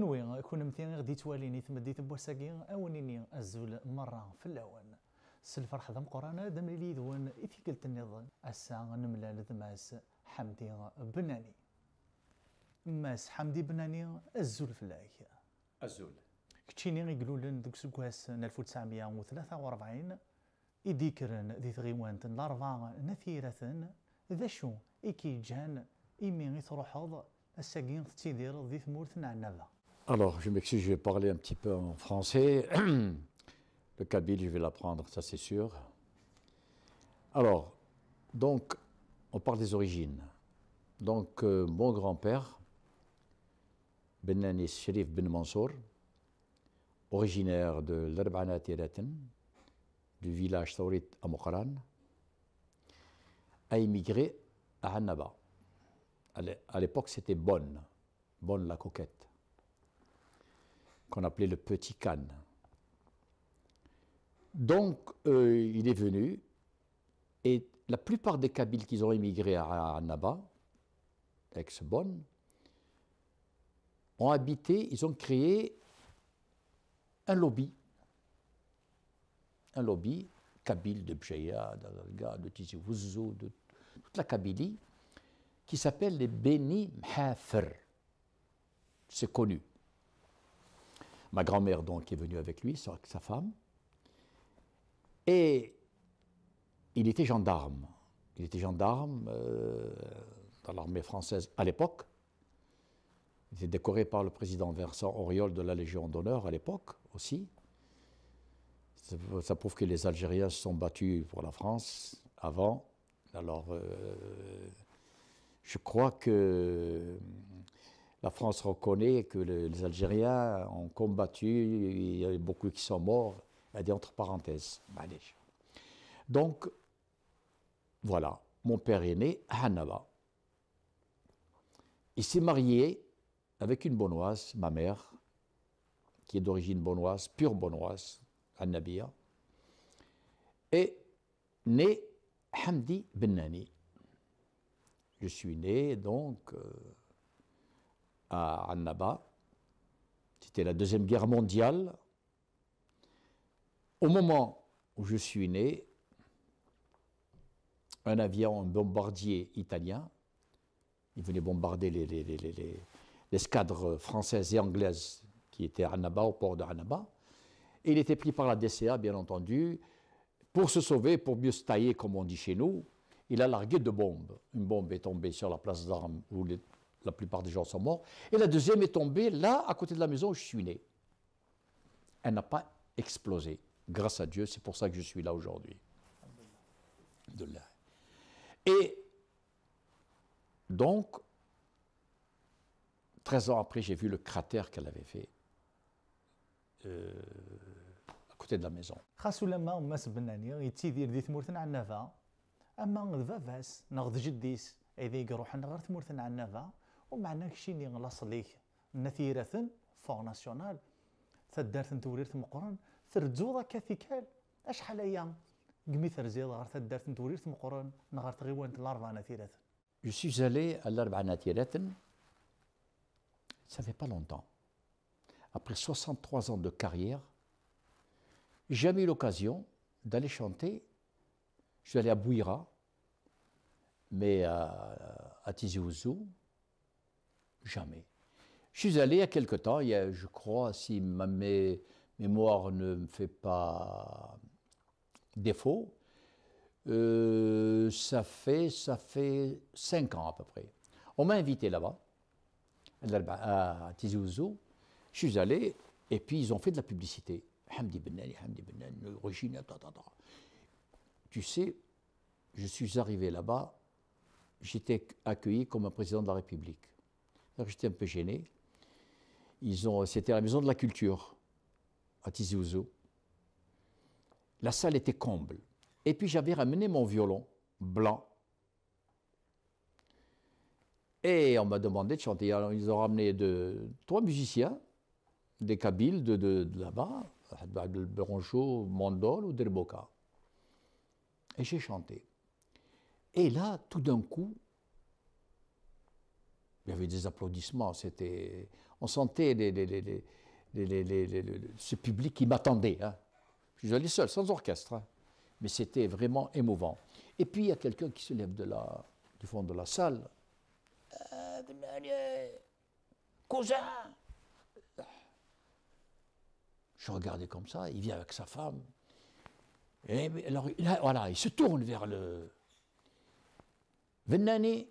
كون وي كون مثير غادي تواليني ثم ديت بوساكي اونيني الزول مره في الاون سلفرح ذم قرانا دم لي ذوان إثيكلت النظام أسا نملا لذماس حمدي بناني ماس حمدي بناني الزول فلاك الزول كتشيني يقولون ذوك سكواس 1943 يديكرن ذي ثغيوانت الأربعة نثيرة ذا شو إكي جان إمي غي تروحض الساقين تتيدير ذي ثمورت نعنبه Alors, je m'excuse, je vais parler un petit peu en français. Le kabyle, je vais l'apprendre, ça c'est sûr. Alors, donc, on parle des origines. Donc, euh, mon grand-père, Benanis Sherif Ben Mansour, originaire de l'Arbanat du village Taurit à Mokharan, a immigré à Annaba. À l'époque, c'était Bonne, Bonne la coquette qu'on appelait le Petit khan. Donc, euh, il est venu, et la plupart des Kabyles qui ont émigré à, Naba, ex-Bonne, ont habité, ils ont créé un lobby. Un lobby, Kabyle de Bjeya, de Tizi Ouzou, de toute la Kabylie, qui s'appelle les Beni Mhafer. C'est connu. Ma grand-mère, donc, est venue avec lui, avec sa femme. Et il était gendarme. Il était gendarme euh, dans l'armée française à l'époque. Il était décoré par le président Vincent Auriol de la Légion d'honneur à l'époque aussi. Ça, prouve que les Algériens se sont battus pour la France avant. Alors, euh, je crois que la France reconnaît que les Algériens ont combattu, il y a beaucoup qui sont morts, elle dit entre parenthèses, Donc, voilà, mon père est né à Hannaba. Il s'est marié avec une bonoise, ma mère, qui est d'origine bonoise, pure bonoise, Annabia, et né Hamdi ben Nani. Je suis né donc. Euh, à Annaba. C'était la Deuxième Guerre mondiale. Au moment où je suis né, un avion, un bombardier italien, il venait bombarder les, les, les, françaises et anglaises qui étaient à Annaba, au port de Annaba. il était pris par la DCA, bien entendu. Pour se sauver, pour mieux se tailler, comme on dit chez nous, il a largué deux bombes. Une bombe est tombée sur la place d'armes où la plupart des gens sont morts. Et la deuxième est tombée là, à côté de la maison où je suis né. Elle n'a pas explosé. Grâce à Dieu, c'est pour ça que je suis là aujourd'hui. De là. Et donc, 13 ans après, j'ai vu le cratère qu'elle avait fait euh, à côté de la maison. ومعنا كشي اللي غلاص ليه نثيرة فور ناسيونال ثدارت نتوريرت مقرن ثرزوضة كاثيكال اشحال ايام قمي ثرزيضة غير ثدارت نتوريرت مقرن نغار تغيوانت الاربع نثيرة جو سي جالي الاربع نثيرة سا في با لونتون ابري 63 ans دو كاريير جامي لوكازيون دالي شونتي جالي je suis allé à Bouira mais Jamais. Je suis allé il y a quelque temps, il y je crois, si ma mémoire ne me fait pas défaut, euh, ça fait ça fait cinq ans à peu près. On m'a invité là-bas, à Tizouzou, Je suis allé, et puis ils ont fait de la publicité. Hamdi Hamdi Tu sais, je suis arrivé là-bas, j'étais accueilli comme un président de la République. J'étais un peu gêné. Ils ont, c'était à la maison de la culture, à Tizi La salle était comble. Et puis j'avais ramené mon violon blanc. Et on m'a demandé de chanter. Alors ils ont ramené deux, trois musiciens, des Kabyles de, de, là-bas, Beroncho, Mondol ou Derboka. Et j'ai chanté. Et là, tout d'un coup, il y avait des applaudissements, c'était, on sentait ce public qui m'attendait. Hein. Je suis allé seul, sans orchestre, hein. mais c'était vraiment émouvant. Et puis il y a quelqu'un qui se lève du fond de la salle. Euh, cousin Je regardais comme ça, il vient avec sa femme. Et alors, voilà, il se tourne vers le. Venani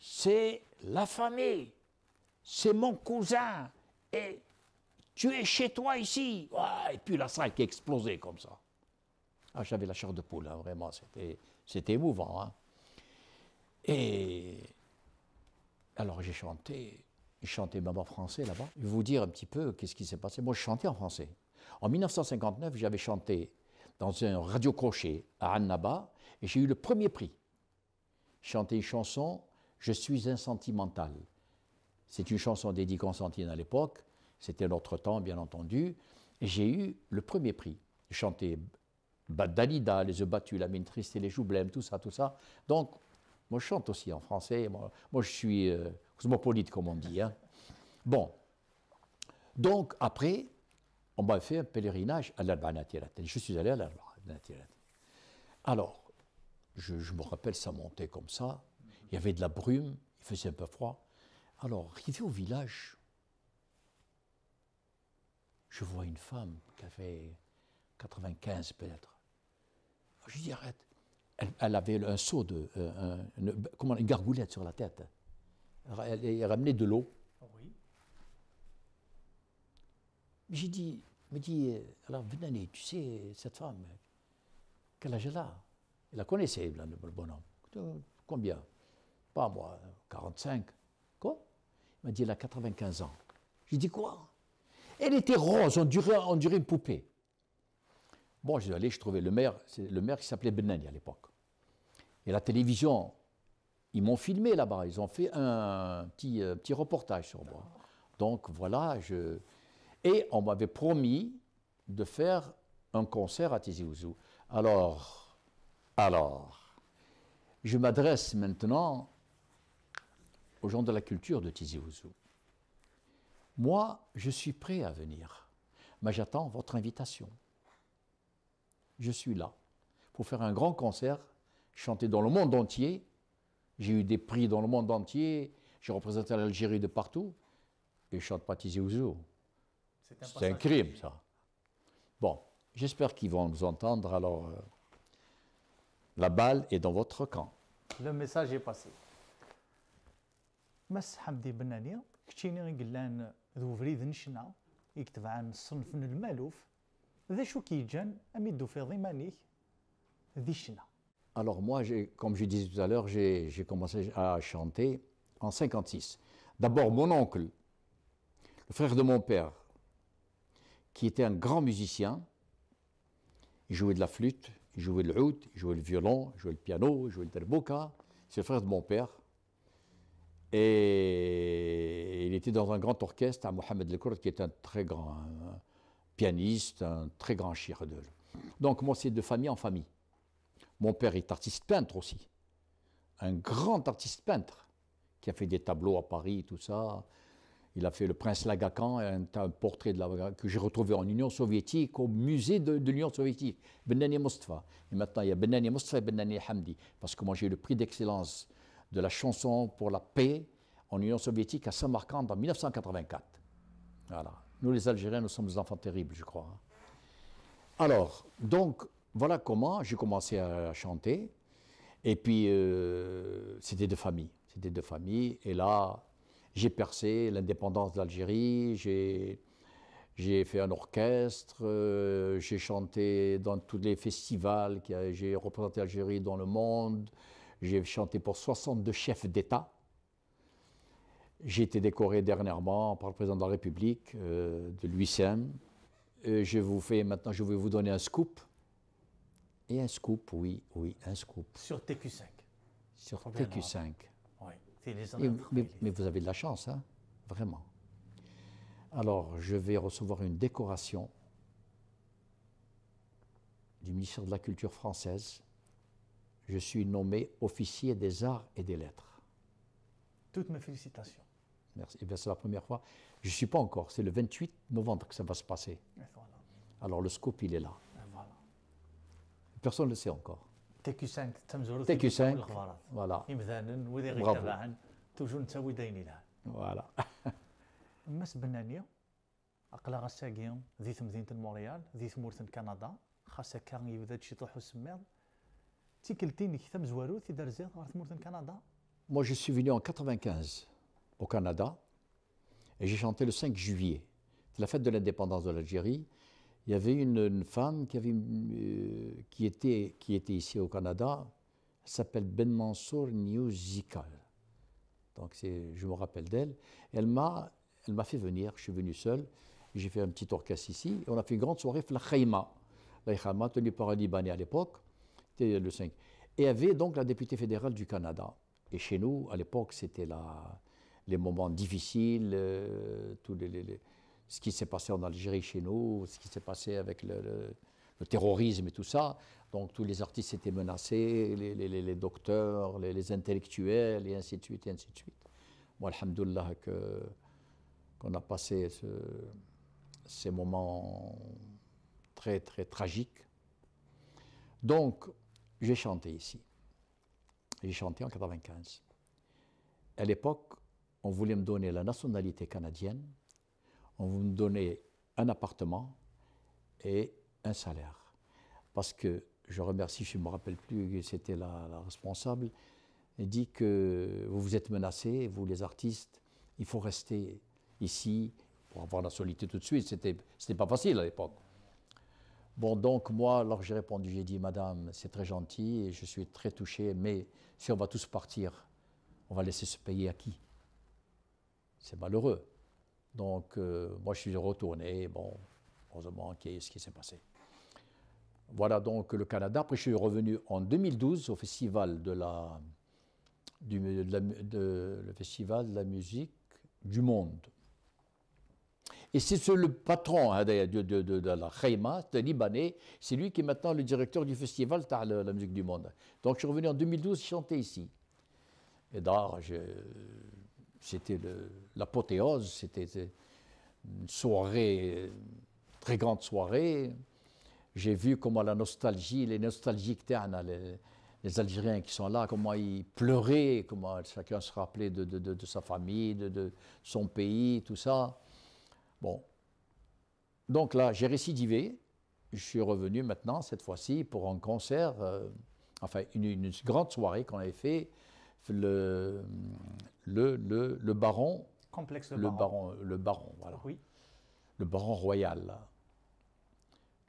c'est la famille, c'est mon cousin, et tu es chez toi ici. et puis la salle qui explosait comme ça. Ah, j'avais la chair de poule, hein, vraiment, c'était émouvant. Hein. Et alors j'ai chanté, j'ai chanté même en français là-bas. Je vais vous dire un petit peu qu'est-ce qui s'est passé. Moi, je chantais en français. En 1959, j'avais chanté dans un radio-crochet à Annaba et j'ai eu le premier prix. Chanter une chanson je suis un sentimental. C'est une chanson d'Eddie Constantine à l'époque, c'était notre temps bien entendu. J'ai eu le premier prix. Chanté Badalida, Les œufs battus, La mine triste et les joues tout ça, tout ça. Donc, moi je chante aussi en français, moi, je suis euh, cosmopolite comme on dit. Hein. Bon, donc après, on m'a fait un pèlerinage à l'Albanatirat. Je suis allé à l'Albanatirat. Alors, je, je, me rappelle, ça montait comme ça. Il y avait de la brume, il faisait un peu froid. Alors, arrivé au village, je vois une femme qui avait 95 peut-être. Je lui dis arrête. Elle, avait un seau de, euh, une, comment, une gargoulette sur la tête. Elle, ramenait de l'eau. Oui. J'ai dit, me dit, alors venez, tu sais, cette femme, quel âge elle a Elle la connaissait, le bonhomme. Combien pas moi, 45. Quoi Il m'a dit, elle a 95 ans. J'ai dit, quoi Elle était rose, on dirait, on une poupée. Bon, je suis allé, je trouvais le maire, le maire qui s'appelait Benani à l'époque. Et la télévision, ils m'ont filmé là-bas, ils ont fait un petit, euh, petit reportage sur moi. Donc voilà, je... Et on m'avait promis de faire un concert à Tizi Ouzou. Alors, alors, je m'adresse maintenant aux gens de la culture de Tizi Ouzou. Moi, je suis prêt à venir, mais j'attends votre invitation. Je suis là pour faire un grand concert, chanter dans le monde entier. J'ai eu des prix dans le monde entier, j'ai représenté l'Algérie de partout, et je chante pas Tizi Ouzou. C'est un, crime, ça. Bon, j'espère qu'ils vont nous entendre, alors... Euh, la balle est dans votre camp. Le message est passé. Alors moi, comme je disais tout à l'heure, j'ai commencé à chanter en 56. D'abord, mon oncle, le frère de mon père, qui était un grand musicien, il jouait de la flûte, il jouait le oud, il jouait le violon, il jouait le piano, il jouait le derboka. C'est le frère de mon père. Et il était dans un grand orchestre à Mohamed Lekourt, qui est un très grand pianiste, un très grand chirurgien. Donc moi, c'est de famille en famille. Mon père est artiste peintre aussi, un grand artiste peintre, qui a fait des tableaux à Paris, tout ça. Il a fait le prince Lagacan, un, portrait de la, que j'ai retrouvé en Union soviétique, au musée de, l'Union soviétique, Benani Mostafa. Et maintenant, il y a Benani Mostafa et Benani Hamdi, parce que moi j'ai le prix d'excellence de la chanson pour la paix en Union soviétique à saint Samarkand en 1984. Voilà. Nous, les Algériens, nous sommes des enfants terribles, je crois. Hein. Alors, donc, voilà comment j'ai commencé à, chanter. Et puis, euh, c'était de famille. C'était de famille. Et là, j'ai percé l'indépendance de l'Algérie. J'ai. fait un orchestre, euh, j'ai chanté dans tous les festivals, j'ai représenté l'Algérie dans le monde, j'ai chanté pour 62 chefs d'État. J'ai été décoré dernièrement par le président de la République, euh, de l'UICM. Euh, je vous fais maintenant, je vais vous donner un scoop. Et un scoop, oui, oui, un scoop. Sur TQ5. Sur TQ5. Oui, mais, vous avez de la chance, hein, vraiment. Alors, je vais recevoir une décoration du ministère de la Culture française je suis nommé officier des arts et des lettres. Toutes mes félicitations. Merci. Eh c'est la première fois. Je ne suis pas encore. C'est le 28 novembre que ça va se passer. Voilà. Alors le scope, il est là. Voilà. Personne ne le sait encore. TQ5, TQ5, voilà. Bravo. Voilà. نتساوي داين à فوالا مس بنانيه اقلا غاساكيا ذي Montréal. موريال ذي moi, je suis venu en 95 au Canada et j'ai chanté le 5 juillet. C'est la fête de l'indépendance de l'Algérie. Il y avait une, femme qui, avait, euh, qui, était, qui était ici au Canada. Elle s'appelle Ben Mansour Niozikal. Donc, je me rappelle d'elle. Elle m'a, elle m'a fait venir. Je suis venu seul. J'ai fait un petit orchestre ici. Et on a fait une grande soirée, la Khayma. La Khaïma, tenue par un Libanais à l'époque. C'était le 5. Et il y avait donc la députée fédérale du Canada. Et chez nous, à l'époque, c'était les moments difficiles, euh, les, ce qui s'est passé en Algérie chez nous, ce qui s'est passé avec le, terrorisme et tout ça. Donc tous les artistes étaient menacés, les, les docteurs, les, intellectuels, et ainsi de suite, et ainsi de suite. Moi, alhamdoulilah, qu'on a passé ce, ces moments très, très tragiques. Donc, j'ai chanté ici. J'ai chanté en 95. À l'époque, on voulait me donner la nationalité canadienne, on voulait me donner un appartement et un salaire. Parce que, je remercie, je ne me rappelle plus, c'était la, responsable, elle dit que vous vous êtes menacés, vous les artistes, il faut rester ici pour avoir la solitude tout de suite. C'était pas facile à l'époque. Bon, donc moi, alors j'ai répondu, j'ai dit, Madame, c'est très gentil et je suis très touché, mais si on va tous partir, on va laisser ce pays à qui C'est malheureux. Donc euh, moi, je suis retourné, bon, heureusement, qu'est-ce qui s'est passé Voilà donc le Canada. Après, je suis revenu en 2012 au festival de la, du, festival de la musique du monde et c'est le patron hein, de, de, de, la Khaïma, c'est Libanais, c'est lui qui est maintenant le directeur du festival de la, musique du monde. Donc je suis revenu en 2012 chanter ici. Et d'art, c'était l'apothéose, c'était une soirée, très grande soirée. J'ai vu comment la nostalgie, les nostalgiques, les, les Algériens qui sont là, comment ils pleuraient, comment chacun se rappelait de, de sa famille, de, son pays, tout ça. Bon. Donc là, j'ai récidivé. Je suis revenu maintenant, cette fois-ci, pour un concert, euh, enfin, une, grande soirée qu'on avait fait, le, baron. Complexe le, baron. Euh, le baron, voilà. Oui. Le baron royal.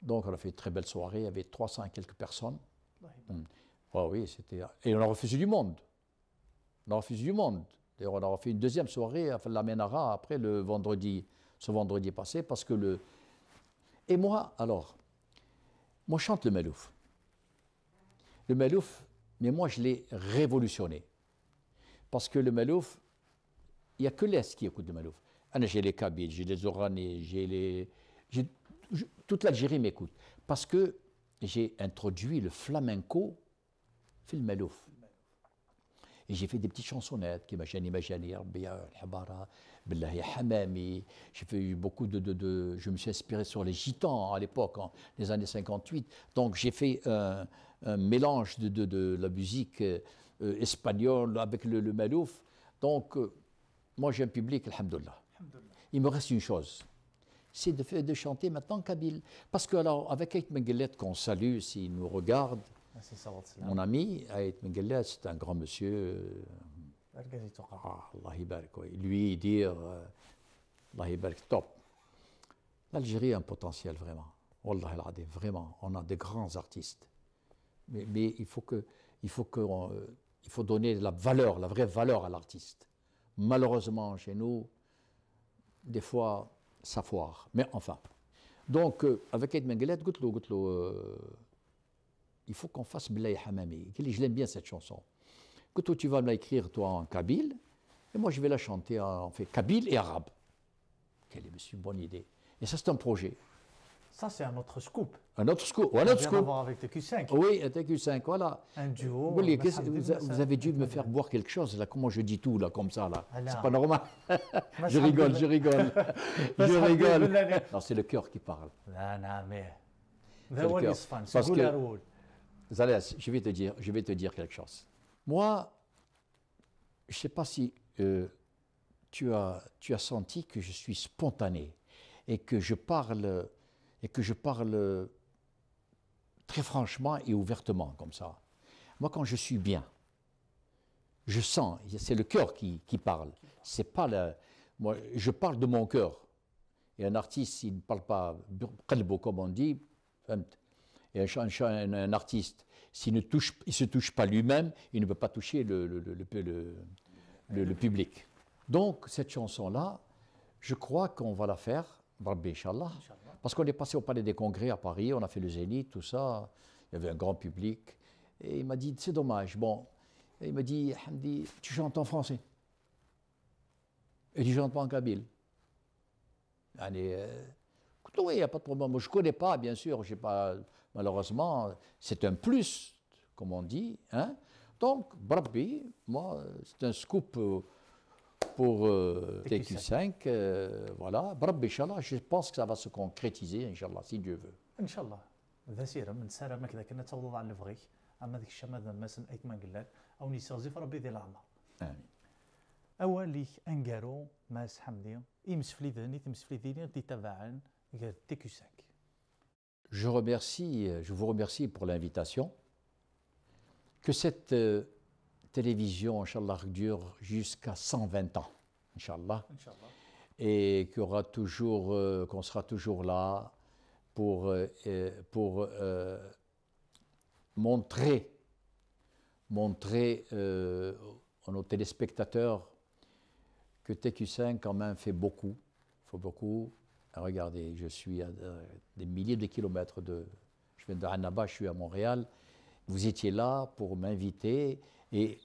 Donc on a fait une très belle soirée, il y avait 300 et quelques personnes. Oui, hmm. oui c'était. Et on a refusé du monde. On a refusé du monde. D'ailleurs, on a refusé une deuxième soirée à la Ménara après le vendredi ce vendredi passé, parce que le... Et moi, alors, moi chante le malouf. Le malouf, mais moi je l'ai révolutionné. Parce que le malouf, il n'y a que l'Est qui écoute le Melouf. Ah, j'ai les Kabyles, j'ai les Oranais, j'ai les... Toute l'Algérie m'écoute. Parce que j'ai introduit le flamenco le Melouf. Et j'ai fait des petites chansonnettes, qui euh, Hamami. J'ai fait beaucoup de, Je me suis inspiré sur les gitans à l'époque, dans les années 58. Donc j'ai fait un, mélange de, de, la musique euh, espagnole avec le, malouf. Donc euh, moi j'ai un public, alhamdoulilah. Il me reste une chose c'est de, de chanter maintenant Kabyle. Parce que, alors, avec Kate Mengelet, qu'on salue s'il nous regarde, mon ami, Aïd Mengella, c'est un grand monsieur. Lui, dire euh, Allah top. L'Algérie a un potentiel vraiment. vraiment. On a des grands artistes. Mais, il faut que, il faut que, euh, il faut donner la valeur, la vraie valeur à l'artiste. Malheureusement, chez nous, des fois, ça foire. Mais enfin. Donc, euh, avec Aït le il faut qu'on fasse Blay Hamami. Je l'aime bien cette chanson. Que toi tu vas me la écrire toi en kabyle, et moi je vais la chanter en fait kabyle et arabe. Quelle est une bonne idée. Et ça c'est un projet. Ça c'est un autre scoop. Un autre scoop, un autre scoop. avec TQ5. Oui, TQ5, voilà. Un duo. vous, avez dû me faire boire quelque chose là. Comment je dis tout là comme ça là C'est pas normal. je rigole, je rigole, je rigole. Non, c'est le cœur qui parle. Non, non, mais. Zalès, je vais te dire, je vais te dire quelque chose. Moi, je ne sais pas si euh, tu, as, tu as senti que je suis spontané et que je parle et que je parle très franchement et ouvertement comme ça. Moi, quand je suis bien, je sens, c'est le cœur qui, qui parle. C'est pas moi, je parle de mon cœur. Et un artiste, il ne parle pas comme on dit, et un, artiste, s'il ne touche, il se touche pas lui-même, il ne peut pas toucher le, le, public. Donc, cette chanson-là, je crois qu'on va la faire, Inch'Allah, parce qu'on est passé au Palais des Congrès à Paris, on a fait le Zénith, tout ça, il y avait un grand public. Et il m'a dit, c'est dommage, bon. il m'a dit, Hamdi, tu chantes en français. Et tu chantes pas en kabyle. Allez, euh, ah oui, il n'y a pas de problème. Moi, je ne connais pas, bien sûr, j'ai pas, malheureusement, c'est un plus, comme on dit. Hein? Donc, brabbi, moi, c'est un scoop euh, pour euh, TQ5. Euh, voilà, Brabbi, Inch'Allah, je pense que ça va se concrétiser, Inch'Allah, si Dieu veut. Inch'Allah. ذسيرا من سارة مكذا كنا تفضل على الفغيك اما ذيك الشمادة مثلا ايكما قلال او نيسر زيف ربي ذي العمر امين اولي انقارو ماس حمدي يمسفلي ذني تمسفلي ذني دي تباعن TQ5. Je, remercie, je vous remercie pour l'invitation. Que cette euh, télévision, Inch'Allah, dure jusqu'à 120 ans, Inch'Allah. et euh, qu'on sera toujours là pour, euh, montrer, à nos téléspectateurs que TQ5 quand même fait beaucoup, faut beaucoup Regardez, je suis à euh, des milliers de kilomètres de. Je viens de Annaba, je suis à Montréal. Vous étiez là pour m'inviter. Et,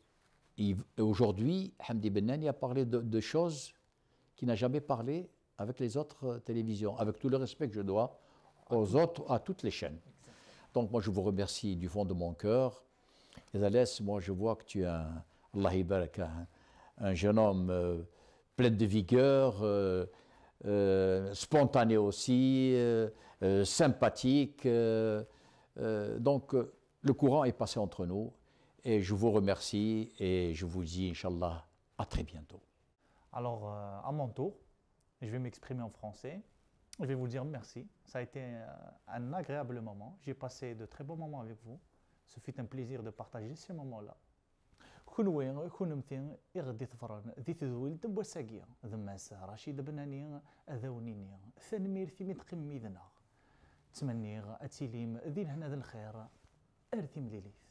aujourd'hui, Hamdi Bennani a parlé de, choses qu'il n'a jamais parlé avec les autres télévisions, avec tout le respect que je dois aux autres, à toutes les chaînes. Donc, moi, je vous remercie du fond de mon cœur. Et Alès, moi, je vois que tu es un, Allah un, un jeune homme euh, plein de vigueur. Euh, euh, spontané aussi, euh, euh, sympathique. donc le courant est passé entre nous et je vous remercie et je vous dis, Inch'Allah, à très bientôt. Alors, à mon tour, je vais m'exprimer en français. Je vais vous dire merci. Ça a été un agréable moment. J'ai passé de très bons moments avec vous. Ce fut un plaisir de partager ce moment là كنوي كنمتي غدي تفرن دي تدويلت بوساقيا ذماس رشيد بناني ثان تنميرتي من تقيم ميدنا تمنيغ اتيليم ذي ذن الخير ارثي مليليث